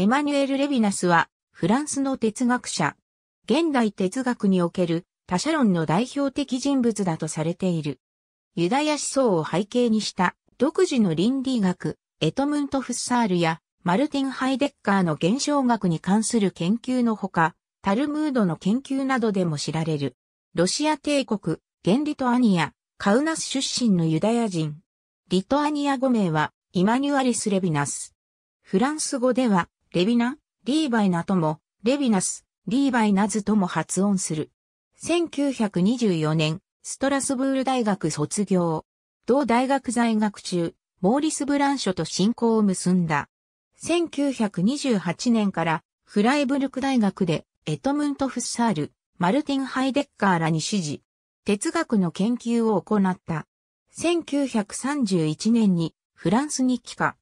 エマニュエル・レヴィナスは、フランスの哲学者。現代哲学における他者論の代表的人物だとされている。ユダヤ思想を背景にした独自の倫理学、エトムント・フッサールやマルティン・ハイデッカーの現象学に関する研究のほか、タルムードの研究などでも知られる。ロシア帝国、ンリトアニア、カウナス出身のユダヤ人。リトアニア語名は、イマニュアリス・レヴィナス。フランス語では、レビナ、リーバイナとも、レビナス、リーバイナズとも発音する。1924年、ストラスブール大学卒業。同大学在学中、モーリス・ブランショと親交を結んだ。1928年からフライブルク大学でエトムント・フッサール、マルティン・ハイデッカーらに指示、哲学の研究を行った。1931年にフランスに帰化。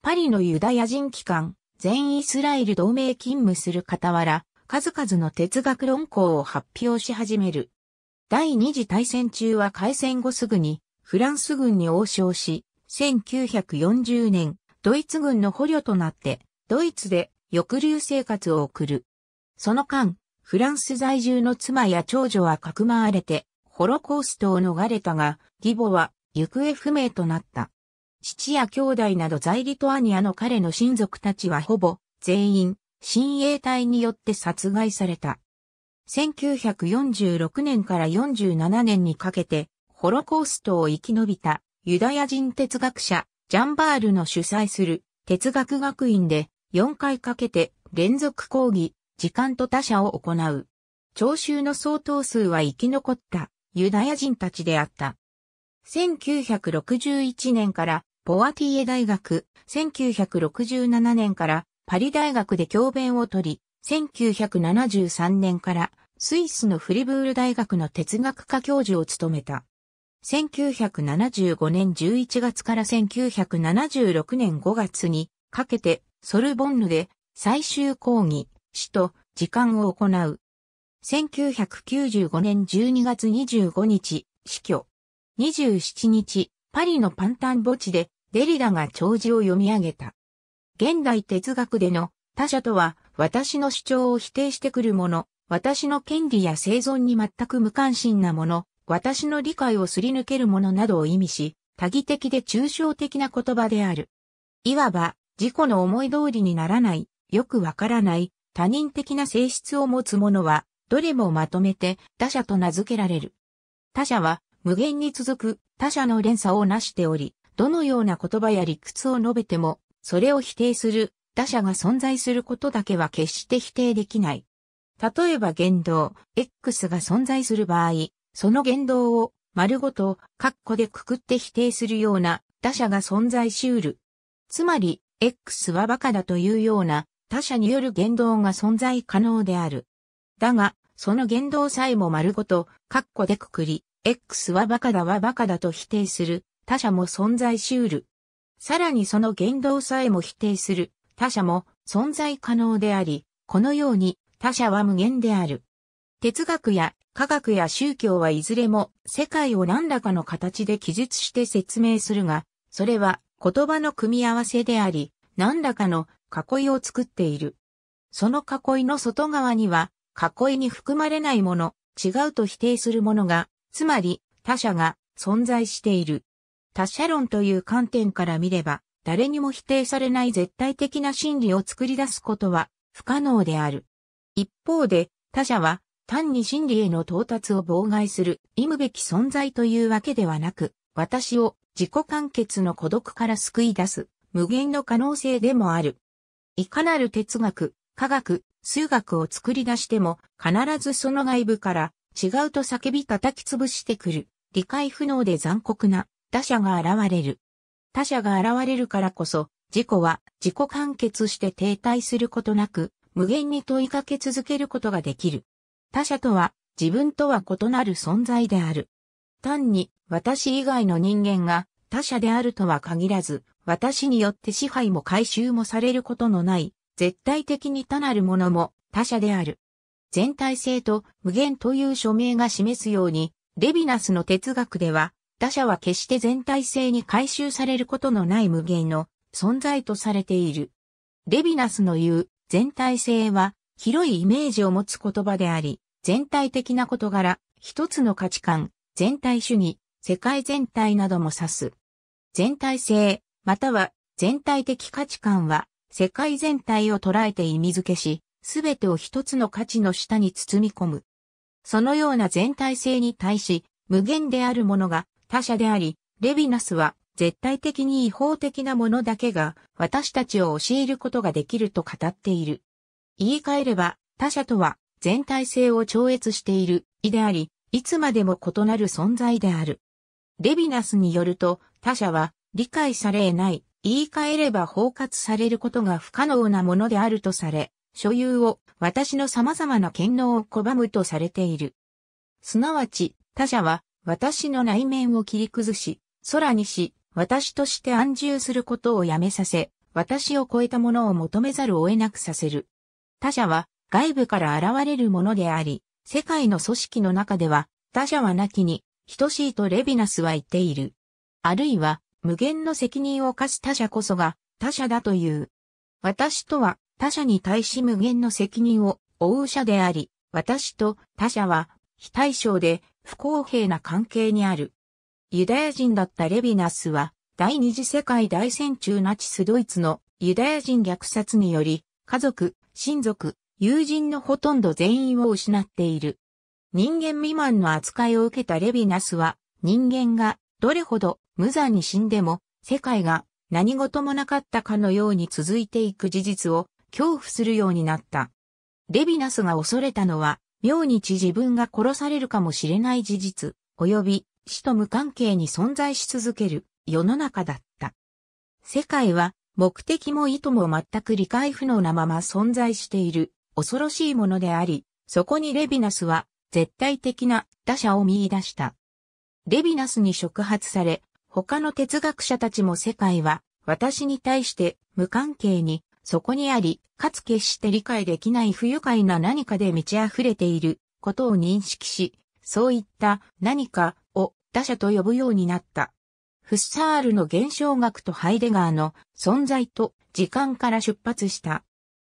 パリのユダヤ人機関、全イスラエル同盟勤務する傍ら、数々の哲学論考を発表し始める。第二次大戦中は開戦後すぐに、フランス軍に応召し、1940年、ドイツ軍の捕虜となって、ドイツで抑留生活を送る。その間、フランス在住の妻や長女はかくまわれて、ホロコーストを逃れたが、義母は行方不明となった。父や兄弟など在リトアニアの彼の親族たちはほぼ全員、親衛隊によって殺害された。1946年から47年にかけて、ホロコーストを生き延びたユダヤ人哲学者、ジャンバールの主催する哲学学院で4回かけて連続講義、時間と他者を行う。聴衆の相当数は生き残ったユダヤ人たちであった。1961年からポワティエ大学、1967年からパリ大学で教鞭を取り、1973年からスイスのフリブール大学の哲学科教授を務めた。1975年11月から1976年5月にかけてソルボンヌで最終講義、死と時間を行う。1995年12月25日、死去。27日、パリのパンタン墓地でデリダが弔辞を読み上げた。現代哲学での他者とは私の主張を否定してくるもの、私の権利や生存に全く無関心なもの、私の理解をすり抜けるものなどを意味し、多義的で抽象的な言葉である。いわば、自己の思い通りにならない、よくわからない、他人的な性質を持つものは、どれもまとめて他者と名付けられる。他者は無限に続く他者の連鎖を成しており、どのような言葉や理屈を述べても、それを否定する他者が存在することだけは決して否定できない。例えば言動、X が存在する場合、その言動を丸ごと、括弧でくくって否定するような他者が存在しうる。つまり、X はバカだというような他者による言動が存在可能である。だが、その言動さえも丸ごと、括弧でくくり、X はバカだはバカだと否定する、他者も存在し得る。さらにその言動さえも否定する、他者も存在可能であり、このように他者は無限である。哲学や科学や宗教はいずれも世界を何らかの形で記述して説明するが、それは言葉の組み合わせであり、何らかの囲いを作っている。その囲いの外側には、囲いに含まれないもの、違うと否定するものがつまり、他者が存在している。他者論という観点から見れば、誰にも否定されない絶対的な真理を作り出すことは不可能である。一方で、他者は単に真理への到達を妨害する意むべき存在というわけではなく、私を自己完結の孤独から救い出す無限の可能性でもある。いかなる哲学、科学、数学を作り出しても必ずその外部から違うと叫び叩き潰してくる。理解不能で残酷な他者が現れる。他者が現れるからこそ、自己は自己完結して停滞することなく、無限に問いかけ続けることができる。他者とは自分とは異なる存在である。単に私以外の人間が他者であるとは限らず、私によって支配も回収もされることのない、絶対的に他なるものも他者である。全体性と無限という署名が示すように、レヴィナスの哲学では、他者は決して全体性に回収されることのない無限の存在とされている。レヴィナスの言う全体性は広いイメージを持つ言葉であり、全体的な事柄、一つの価値観、全体主義、世界全体なども指す。全体性、または全体的価値観は世界全体を捉えて意味付けし、すべてを一つの価値の下に包み込む。そのような全体性に対し、無限であるものが他者であり、レヴィナスは絶対的に違法的なものだけが私たちを教えることができると語っている。言い換えれば、他者とは全体性を超越している、意であり、いつまでも異なる存在である。レヴィナスによると、他者は理解され得ない、言い換えれば包括されることが不可能なものであるとされ、所有を私の様々な権能を拒むとされている。すなわち、他者は私の内面を切り崩し、空にし、私として安住することをやめさせ、私を超えたものを求めざるを得なくさせる。他者は外部から現れるものであり、世界の組織の中では他者はなきに等しいとレビナスは言っている。あるいは無限の責任を課す他者こそが他者だという。私とは他者に対し無限の責任を負う者であり、私と他者は非対称で不公平な関係にある。ユダヤ人だったレビナスは、第二次世界大戦中ナチスドイツのユダヤ人虐殺により、家族、親族、友人のほとんど全員を失っている。人間未満の扱いを受けたレビナスは、人間がどれほど無残に死んでも、世界が何事もなかったかのように続いていく事実を恐怖するようになった。レヴィナスが恐れたのは、明日自分が殺されるかもしれない事実、及び死と無関係に存在し続ける世の中だった。世界は目的も意図も全く理解不能なまま存在している恐ろしいものであり、そこにレヴィナスは絶対的な他者を見出した。レヴィナスに触発され、他の哲学者たちも世界は私に対して無関係にそこにあり、かつ決して理解できない不愉快な何かで満ち溢れていることを認識し、そういった何かを他者と呼ぶようになった。フッサールの現象学とハイデガーの存在と時間から出発した。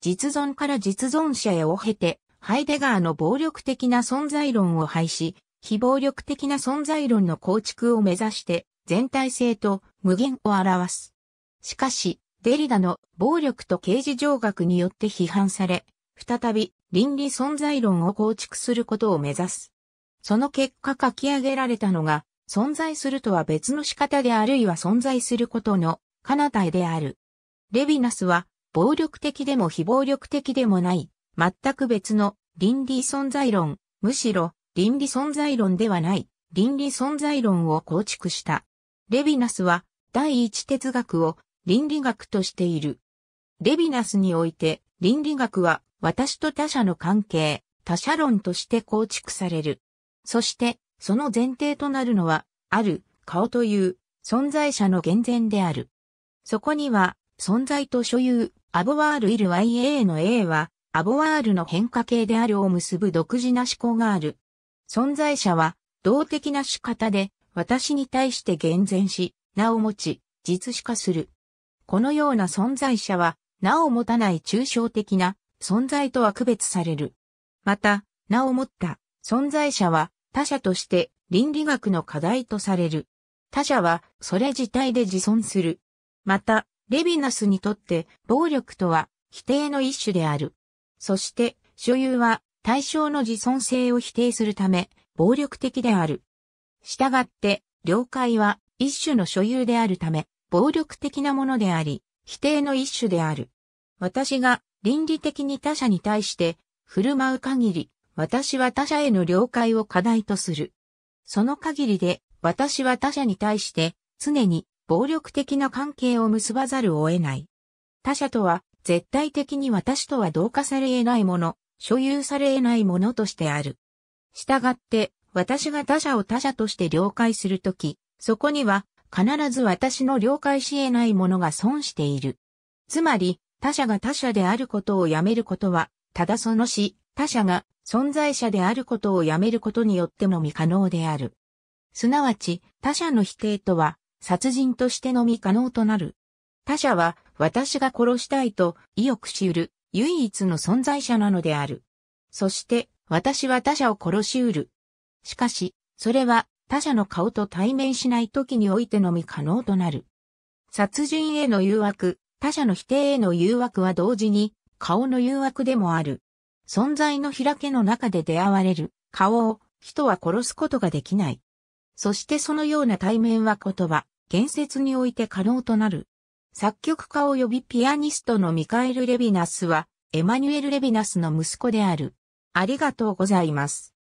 実存から実存者へを経て、ハイデガーの暴力的な存在論を廃止、非暴力的な存在論の構築を目指して、全体性と無限を表す。しかし、デリダの暴力と刑事上学によって批判され、再び倫理存在論を構築することを目指す。その結果書き上げられたのが、存在するとは別の仕方であるいは存在することの、彼方である。レビナスは、暴力的でも非暴力的でもない、全く別の倫理存在論、むしろ倫理存在論ではない倫理存在論を構築した。レヴィナスは第一哲学を倫理学としている。レビナスにおいて、倫理学は私と他者の関係、他者論として構築される。そして、その前提となるのは、ある、顔という存在者の厳然である。そこには、存在と所有、アボワール・いる YA の A は、アボワールの変化形であるを結ぶ独自な思考がある。存在者は、動的な仕方で、私に対して厳然し、名を持ち、実主化する。このような存在者は、なお持たない抽象的な存在とは区別される。また、なお持った存在者は他者として倫理学の課題とされる。他者はそれ自体で自存する。また、レビナスにとって暴力とは否定の一種である。そして、所有は対象の自存性を否定するため、暴力的である。したがって、了解は一種の所有であるため、暴力的なものであり、否定の一種である。私が倫理的に他者に対して振る舞う限り、私は他者への了解を課題とする。その限りで、私は他者に対して常に暴力的な関係を結ばざるを得ない。他者とは絶対的に私とは同化され得ないもの、所有され得ないものとしてある。したがって、私が他者を他者として了解するとき、そこには必ず私の了解し得ないものが損している。つまり、他者が他者であることをやめることは、ただそのし、他者が存在者であることをやめることによってのみ可能である。すなわち、他者の否定とは、殺人としてのみ可能となる。他者は、私が殺したいと意欲しうる、唯一の存在者なのである。そして、私は他者を殺しうる。しかし、それは他者の顔と対面しない時においてのみ可能となる。殺人への誘惑、他者の否定への誘惑は同時に顔の誘惑でもある。存在の開けの中で出会われる顔を人は殺すことができない。そしてそのような対面は言葉、言説において可能となる。作曲家及びピアニストのミカエル・レビナスは、エマニュエル・レビナスの息子である。ありがとうございます。